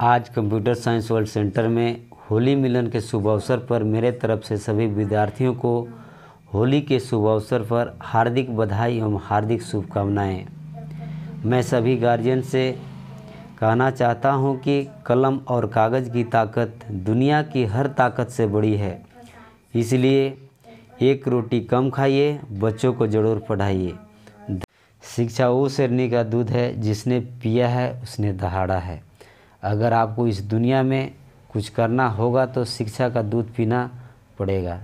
आज computer science world centre में होली मिलन के शुभ अवसर पर मेरे तरफ से सभी विद्यार्थियों को होली के शुभ अवसर पर हार्दिक बधाई एवं हार्दिक शुभकामनाएं मैं सभी गार्जियन से कहना चाहता हूं कि कलम और कागज़ की ताकत दुनिया की हर ताकत से बड़ी है इसलिए एक रोटी कम खाइए बच्चों को ज़रूर पढ़ाइए शिक्षा वो शेरनी का दूध है जिसने पिया है उसने दहाड़ा है अगर आपको इस दुनिया में कुछ करना होगा तो शिक्षा का दूध पीना पड़ेगा